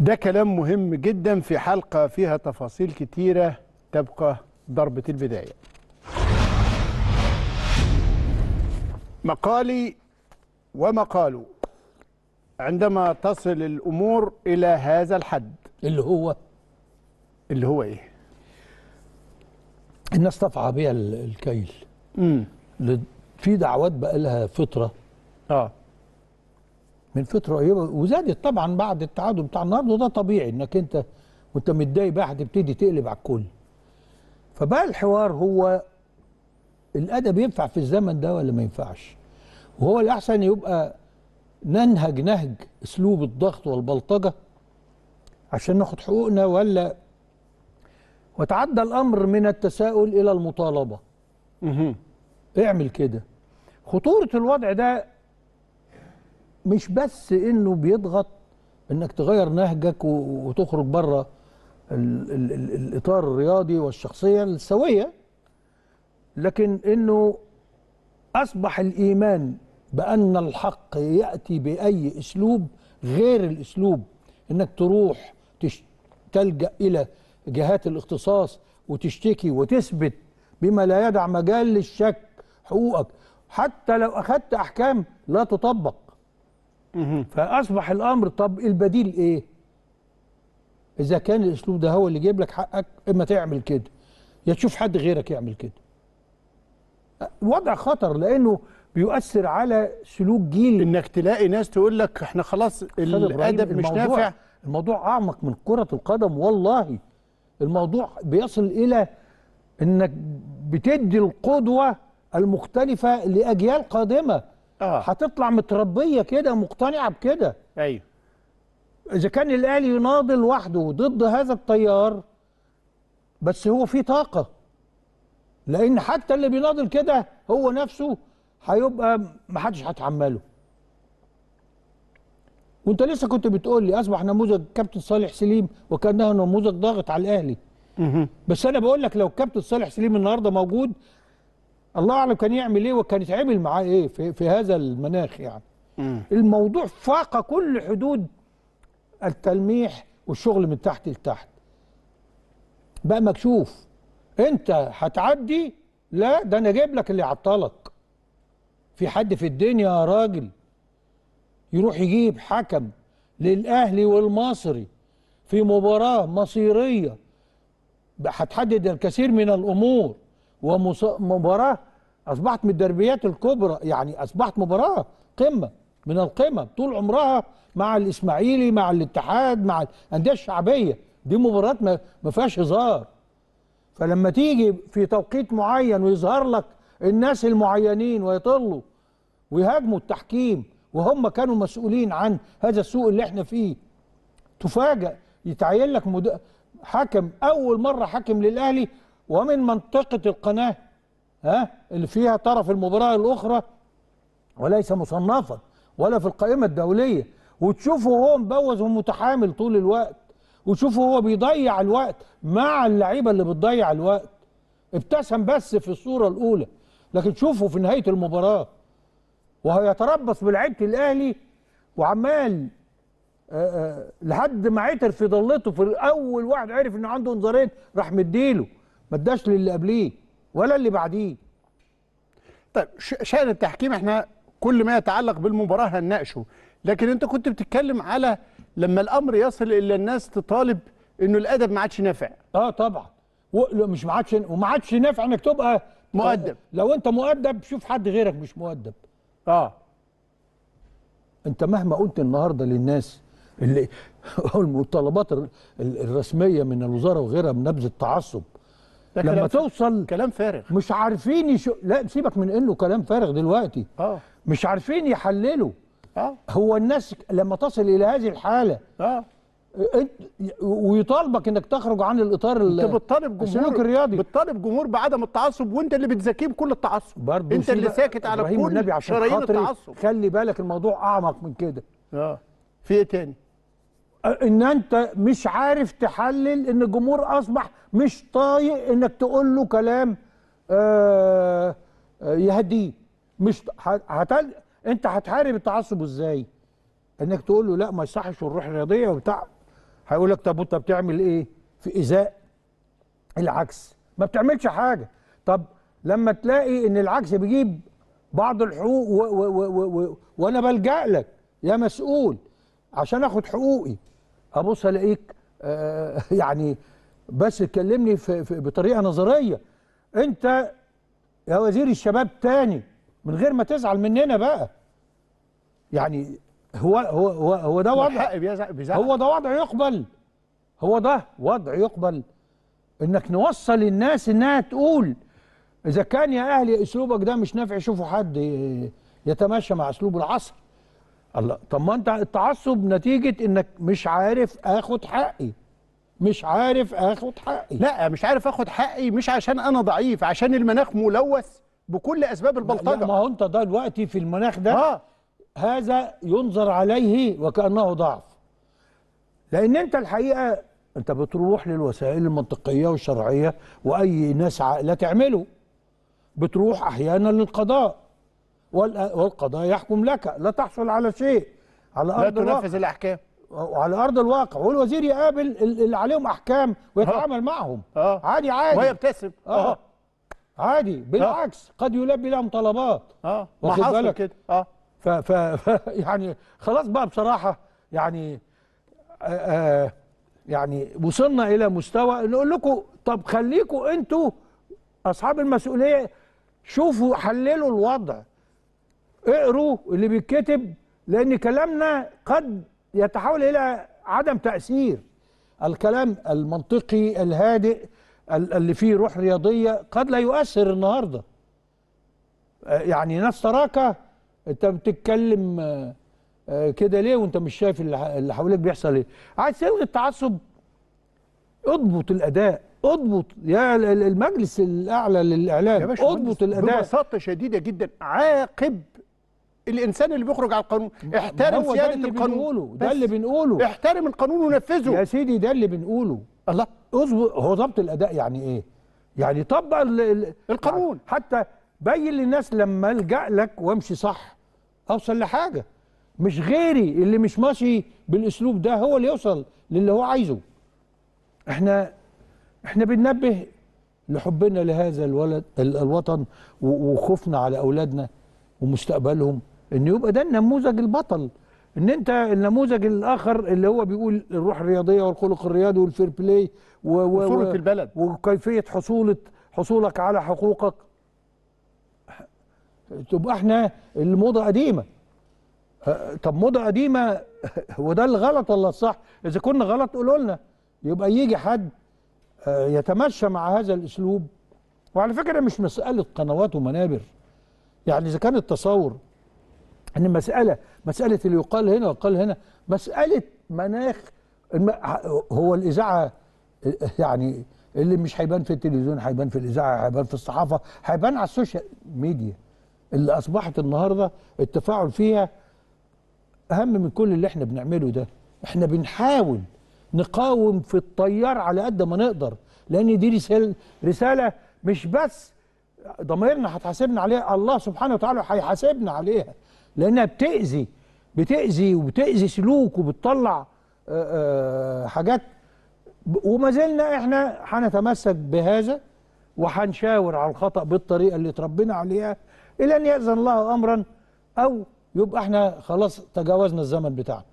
ده كلام مهم جدا في حلقة فيها تفاصيل كتيرة تبقى ضربة البداية مقالي ومقاله عندما تصل الأمور إلى هذا الحد اللي هو اللي هو إيه الناس تفعى بيع الكيل امم في دعوات بقى لها فترة اه من فتره قريبه وزادت طبعا بعد التعادل بتاع النهارده ده طبيعي انك انت وانت متضايق بقى هتبتدي تقلب على الكل فبقى الحوار هو الادب ينفع في الزمن ده ولا ما ينفعش وهو الاحسن يبقى ننهج نهج اسلوب الضغط والبلطجه عشان ناخد حقوقنا ولا وتعدى الامر من التساؤل الى المطالبه اعمل كده خطوره الوضع ده مش بس انه بيضغط انك تغير نهجك وتخرج بره الاطار الرياضي والشخصيه السويه لكن انه اصبح الايمان بان الحق ياتي باي اسلوب غير الاسلوب انك تروح تلجا الى جهات الاختصاص وتشتكي وتثبت بما لا يدع مجال للشك حقوقك حتى لو اخذت احكام لا تطبق فاصبح الامر طب البديل ايه اذا كان الاسلوب ده هو اللي جايب لك حقك اما تعمل كده يا تشوف حد غيرك يعمل كده وضع خطر لانه بيؤثر على سلوك جيل انك تلاقي ناس تقول لك احنا خلاص الادب مش نافع الموضوع اعمق من كره القدم والله الموضوع بيصل الى انك بتدي القدوه المختلفه لاجيال قادمه آه. هتطلع متربيه كده مقتنعه بكده ايوه اذا كان الاهلي يناضل وحده ضد هذا التيار بس هو في طاقه لان حتى اللي بيناضل كده هو نفسه هيبقى ما حدش هيتحمله وانت لسه كنت بتقول لي اصبح نموذج كابتن صالح سليم وكانه نموذج ضاغط على الاهلي بس انا بقول لك لو كابتن صالح سليم النهارده موجود الله اعلم كان يعمل ايه وكان يتعامل معاه ايه في, في هذا المناخ يعني الموضوع فاق كل حدود التلميح والشغل من تحت لتحت بقى مكشوف انت هتعدي لا ده انا جايب لك اللي عطلك في حد في الدنيا يا راجل يروح يجيب حكم للاهلي والمصري في مباراه مصيريه هتحدد الكثير من الامور ومباراه اصبحت من الدربيات الكبرى يعني اصبحت مباراه قمه من القمم طول عمرها مع الاسماعيلي مع الاتحاد مع الانديه الشعبيه دي مباراه ما فيهاش هزار فلما تيجي في توقيت معين ويظهر لك الناس المعينين ويطلوا ويهاجموا التحكيم وهم كانوا مسؤولين عن هذا السوق اللي احنا فيه تفاجئ يتعين لك مد... حكم اول مره حكم للاهلي ومن منطقة القناة ها اللي فيها طرف المباراة الأخرى وليس مصنفا ولا في القائمة الدولية وتشوفه هو مبوز ومتحامل طول الوقت وتشوفه هو بيضيع الوقت مع اللعيبة اللي بتضيع الوقت ابتسم بس في الصورة الأولى لكن شوفه في نهاية المباراة وهو يتربص بلعيبة الأهلي وعمال آه، آه، لحد ما عتر في ضلته في اول واحد عرف انه عنده انذارين راح مديله ما اداش للي قبليه ولا اللي بعديه طيب شأن التحكيم احنا كل ما يتعلق بالمباراة هنناقشه لكن انت كنت بتتكلم على لما الامر يصل الى الناس تطالب انه الادب ما عادش نافع اه طبعا مش ما عادش وما عادش نافع انك تبقى مؤدب لو انت مؤدب شوف حد غيرك مش مؤدب اه انت مهما قلت النهارده للناس اللي المطالبات الرسميه من الوزاره وغيرها من نبذ التعصب لما توصل كلام فارغ مش عارفين يشو... لا سيبك من انه كلام فارغ دلوقتي اه مش عارفين يحللوا اه هو الناس لما تصل الى هذه الحاله اه انت ويطالبك انك تخرج عن الاطار انت بتطالب جمهور الرياضي بتطالب جمهور بعدم التعصب وانت اللي بتزكيه بكل التعصب برضو انت اللي ساكت على كل شرايين التعصب خلي بالك الموضوع اعمق من كده اه في ايه تاني ان انت مش عارف تحلل ان الجمهور اصبح مش طايق انك تقول له كلام آه، آه، يهديه مش هتل... انت هتحارب التعصب ازاي انك تقول له لا ما يصحش الروح الرياضيه وبتاع هيقول لك طب وانت بتعمل ايه في ايذاء العكس ما بتعملش حاجه طب لما تلاقي ان العكس بيجيب بعض الحقوق وانا بلجأ لك يا مسؤول عشان اخد حقوقي ابص الاقيك آه، يعني بس تكلمني في بطريقه نظريه انت يا وزير الشباب تاني من غير ما تزعل مننا بقى يعني هو هو هو, هو ده وضع هو ده وضع يقبل هو ده وضع يقبل انك نوصل الناس انها تقول اذا كان يا اهلي اسلوبك ده مش نافع شوفوا حد يتماشى مع اسلوب العصر الله طب ما انت التعصب نتيجه انك مش عارف اخد حقي مش عارف اخد حقي لا مش عارف اخد حقي مش عشان انا ضعيف عشان المناخ ملوث بكل اسباب البلطجه ما هو انت دلوقتي في المناخ ده آه. هذا ينظر عليه وكانه ضعف لان انت الحقيقه انت بتروح للوسائل المنطقيه والشرعيه واي ناس عاقله تعمله بتروح احيانا للقضاء والقضاء يحكم لك لا تحصل على شيء على ارض لا تنفذ الاحكام على ارض الواقع والوزير يقابل اللي عليهم احكام ويتعامل معهم أه. أه. عادي عادي ويبتسم أه. اه عادي بالعكس أه. قد يلبي لهم طلبات اه ما حصل كده اه ف, ف, ف يعني خلاص بقى بصراحه يعني آه يعني وصلنا الى مستوى نقول لكم طب خليكم انتوا اصحاب المسؤوليه شوفوا حللوا الوضع اقروا اللي بيتكتب لأن كلامنا قد يتحول إلى عدم تأثير الكلام المنطقي الهادئ اللي فيه روح رياضية قد لا يؤثر النهاردة يعني ناس تراكة انت بتتكلم آه، كده ليه وانت مش شايف اللي حواليك بيحصل ايه عايز تلغي التعصب اضبط الاداء اضبط يا المجلس الاعلى للاعلام اضبط الاداء ببساطه شديده جدا عاقب الانسان اللي بيخرج على القانون احترم سياده اللي القانون بنقوله. ده اللي بنقوله احترم القانون ونفذه يا سيدي ده اللي بنقوله الله اظبط هو ضبط الاداء يعني ايه يعني طبق ال... القانون حتى بين للناس لما الجا لك وامشي صح اوصل لحاجه مش غيري اللي مش ماشي بالاسلوب ده هو اللي يوصل للي هو عايزه احنا احنا بننبه لحبنا لهذا الولد الوطن وخوفنا على اولادنا ومستقبلهم ان يبقى ده النموذج البطل ان انت النموذج الاخر اللي هو بيقول الروح الرياضيه والخلق الرياضي والفير بلاي و و البلد وكيفيه حصول حصولك على حقوقك تبقى احنا الموضه قديمه طب موضه قديمه هو ده الغلط ولا الصح اذا كنا غلط قولوا لنا يبقى يجي حد آه، يتمشى مع هذا الاسلوب وعلى فكره مش مساله قنوات ومنابر يعني اذا كان التصور ان المساله مساله اللي يقال هنا ويقال هنا مساله مناخ الم... هو الاذاعه يعني اللي مش هيبان في التلفزيون هيبان في الاذاعه هيبان في الصحافه هيبان على السوشيال ميديا اللي اصبحت النهارده التفاعل فيها اهم من كل اللي احنا بنعمله ده احنا بنحاول نقاوم في الطيار على قد ما نقدر لان دي رساله رساله مش بس ضميرنا هتحاسبنا عليها الله سبحانه وتعالى هيحاسبنا عليها لانها بتاذي بتاذي وبتاذي سلوك وبتطلع آه، آه، حاجات وما زلنا احنا هنتمسك بهذا وهنشاور على الخطا بالطريقه اللي تربينا عليها الى ان ياذن الله امرا او يبقى احنا خلاص تجاوزنا الزمن بتاعنا